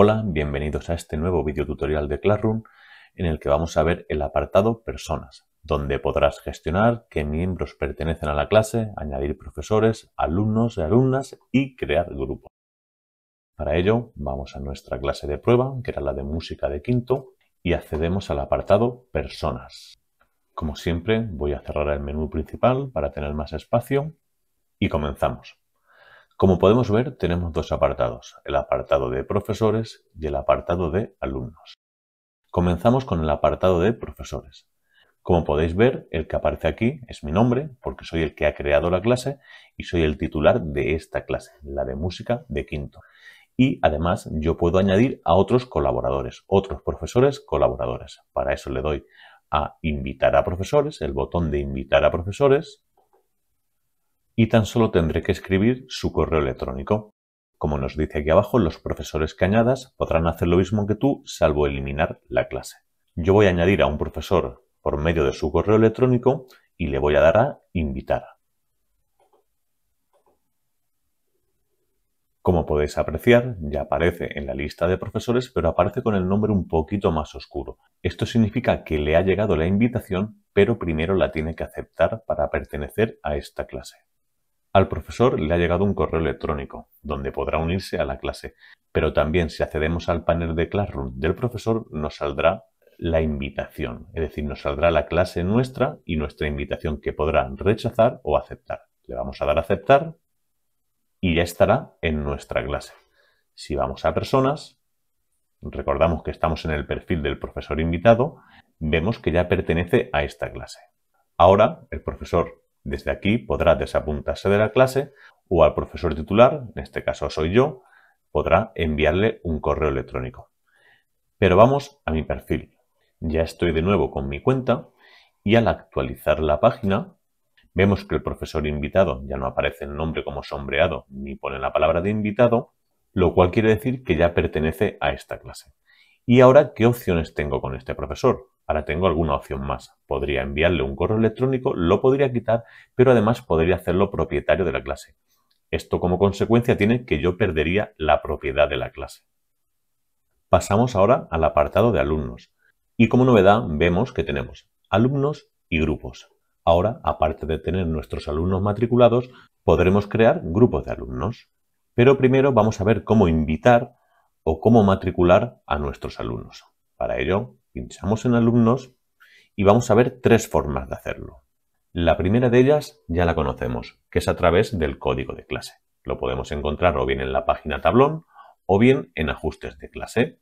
Hola, bienvenidos a este nuevo video tutorial de Classroom en el que vamos a ver el apartado Personas, donde podrás gestionar qué miembros pertenecen a la clase, añadir profesores, alumnos y alumnas y crear grupos. Para ello, vamos a nuestra clase de prueba, que era la de música de quinto, y accedemos al apartado Personas. Como siempre, voy a cerrar el menú principal para tener más espacio y comenzamos. Como podemos ver, tenemos dos apartados, el apartado de profesores y el apartado de alumnos. Comenzamos con el apartado de profesores. Como podéis ver, el que aparece aquí es mi nombre, porque soy el que ha creado la clase y soy el titular de esta clase, la de música de quinto. Y además yo puedo añadir a otros colaboradores, otros profesores colaboradores. Para eso le doy a invitar a profesores, el botón de invitar a profesores, y tan solo tendré que escribir su correo electrónico. Como nos dice aquí abajo, los profesores que añadas podrán hacer lo mismo que tú, salvo eliminar la clase. Yo voy a añadir a un profesor por medio de su correo electrónico y le voy a dar a invitar. Como podéis apreciar, ya aparece en la lista de profesores, pero aparece con el nombre un poquito más oscuro. Esto significa que le ha llegado la invitación, pero primero la tiene que aceptar para pertenecer a esta clase. Al profesor le ha llegado un correo electrónico, donde podrá unirse a la clase, pero también si accedemos al panel de Classroom del profesor nos saldrá la invitación, es decir, nos saldrá la clase nuestra y nuestra invitación que podrá rechazar o aceptar. Le vamos a dar a aceptar y ya estará en nuestra clase. Si vamos a personas, recordamos que estamos en el perfil del profesor invitado, vemos que ya pertenece a esta clase. Ahora el profesor desde aquí podrá desapuntarse de la clase o al profesor titular, en este caso soy yo, podrá enviarle un correo electrónico. Pero vamos a mi perfil. Ya estoy de nuevo con mi cuenta y al actualizar la página vemos que el profesor invitado ya no aparece el nombre como sombreado ni pone la palabra de invitado, lo cual quiere decir que ya pertenece a esta clase. ¿Y ahora qué opciones tengo con este profesor? Ahora tengo alguna opción más. Podría enviarle un correo electrónico, lo podría quitar, pero además podría hacerlo propietario de la clase. Esto como consecuencia tiene que yo perdería la propiedad de la clase. Pasamos ahora al apartado de alumnos. Y como novedad vemos que tenemos alumnos y grupos. Ahora, aparte de tener nuestros alumnos matriculados, podremos crear grupos de alumnos. Pero primero vamos a ver cómo invitar o cómo matricular a nuestros alumnos. Para ello, Pinchamos en alumnos y vamos a ver tres formas de hacerlo. La primera de ellas ya la conocemos, que es a través del código de clase. Lo podemos encontrar o bien en la página tablón o bien en ajustes de clase.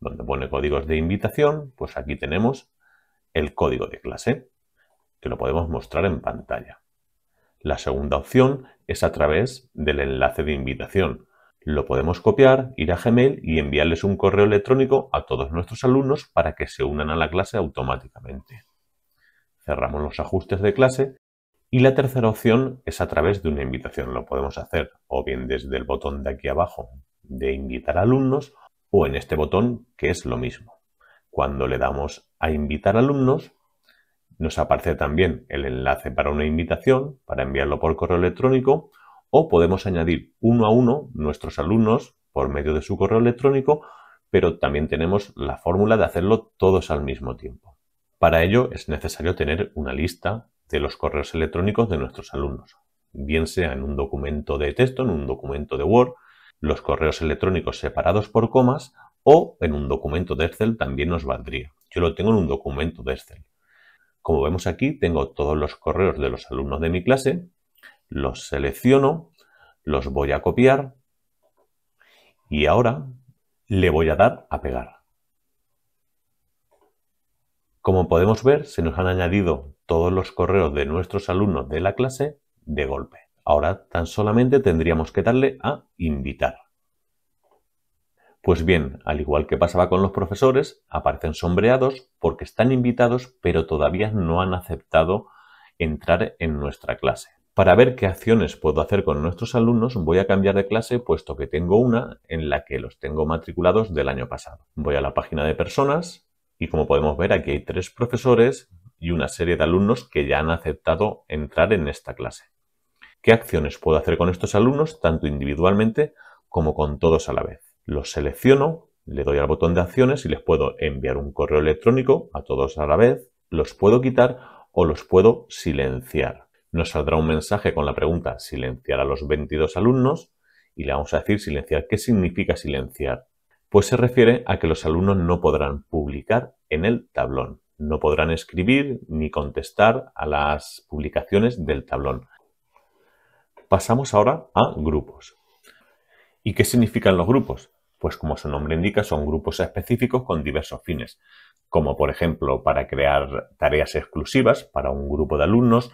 Donde pone códigos de invitación, pues aquí tenemos el código de clase, que lo podemos mostrar en pantalla. La segunda opción es a través del enlace de invitación, lo podemos copiar, ir a Gmail y enviarles un correo electrónico a todos nuestros alumnos para que se unan a la clase automáticamente. Cerramos los ajustes de clase y la tercera opción es a través de una invitación. Lo podemos hacer o bien desde el botón de aquí abajo de invitar alumnos o en este botón que es lo mismo. Cuando le damos a invitar alumnos nos aparece también el enlace para una invitación para enviarlo por correo electrónico o podemos añadir uno a uno nuestros alumnos por medio de su correo electrónico, pero también tenemos la fórmula de hacerlo todos al mismo tiempo. Para ello es necesario tener una lista de los correos electrónicos de nuestros alumnos, bien sea en un documento de texto, en un documento de Word, los correos electrónicos separados por comas o en un documento de Excel también nos valdría. Yo lo tengo en un documento de Excel. Como vemos aquí, tengo todos los correos de los alumnos de mi clase los selecciono, los voy a copiar y ahora le voy a dar a pegar. Como podemos ver, se nos han añadido todos los correos de nuestros alumnos de la clase de golpe. Ahora tan solamente tendríamos que darle a invitar. Pues bien, al igual que pasaba con los profesores, aparecen sombreados porque están invitados pero todavía no han aceptado entrar en nuestra clase. Para ver qué acciones puedo hacer con nuestros alumnos, voy a cambiar de clase puesto que tengo una en la que los tengo matriculados del año pasado. Voy a la página de personas y como podemos ver aquí hay tres profesores y una serie de alumnos que ya han aceptado entrar en esta clase. ¿Qué acciones puedo hacer con estos alumnos tanto individualmente como con todos a la vez? Los selecciono, le doy al botón de acciones y les puedo enviar un correo electrónico a todos a la vez, los puedo quitar o los puedo silenciar nos saldrá un mensaje con la pregunta silenciar a los 22 alumnos y le vamos a decir silenciar. ¿Qué significa silenciar? Pues se refiere a que los alumnos no podrán publicar en el tablón, no podrán escribir ni contestar a las publicaciones del tablón. Pasamos ahora a grupos. ¿Y qué significan los grupos? Pues como su nombre indica, son grupos específicos con diversos fines, como por ejemplo para crear tareas exclusivas para un grupo de alumnos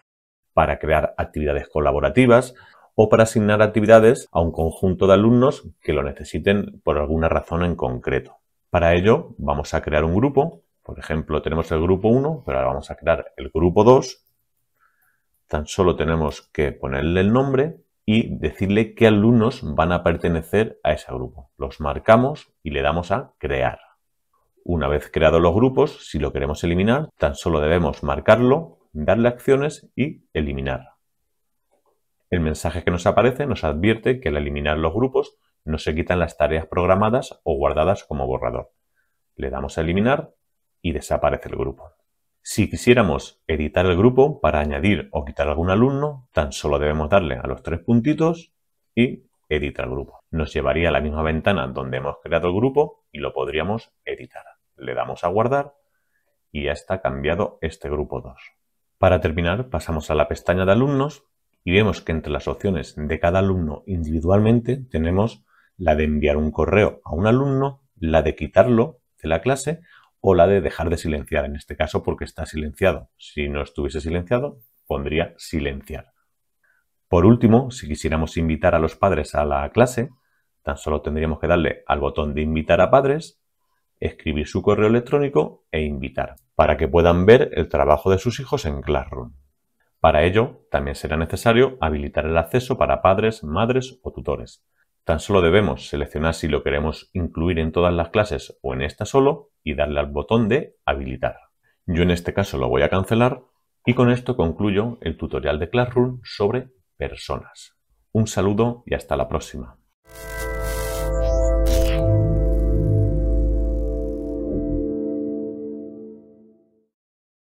para crear actividades colaborativas o para asignar actividades a un conjunto de alumnos que lo necesiten por alguna razón en concreto. Para ello vamos a crear un grupo, por ejemplo tenemos el grupo 1, pero ahora vamos a crear el grupo 2. Tan solo tenemos que ponerle el nombre y decirle qué alumnos van a pertenecer a ese grupo. Los marcamos y le damos a crear. Una vez creados los grupos, si lo queremos eliminar, tan solo debemos marcarlo darle acciones y eliminar. El mensaje que nos aparece nos advierte que al eliminar los grupos no se quitan las tareas programadas o guardadas como borrador. Le damos a eliminar y desaparece el grupo. Si quisiéramos editar el grupo para añadir o quitar algún alumno, tan solo debemos darle a los tres puntitos y editar el grupo. Nos llevaría a la misma ventana donde hemos creado el grupo y lo podríamos editar. Le damos a guardar y ya está cambiado este grupo 2. Para terminar, pasamos a la pestaña de alumnos y vemos que entre las opciones de cada alumno individualmente tenemos la de enviar un correo a un alumno, la de quitarlo de la clase o la de dejar de silenciar, en este caso porque está silenciado. Si no estuviese silenciado, pondría silenciar. Por último, si quisiéramos invitar a los padres a la clase, tan solo tendríamos que darle al botón de invitar a padres, escribir su correo electrónico e invitar para que puedan ver el trabajo de sus hijos en Classroom. Para ello, también será necesario habilitar el acceso para padres, madres o tutores. Tan solo debemos seleccionar si lo queremos incluir en todas las clases o en esta solo y darle al botón de Habilitar. Yo en este caso lo voy a cancelar y con esto concluyo el tutorial de Classroom sobre personas. Un saludo y hasta la próxima.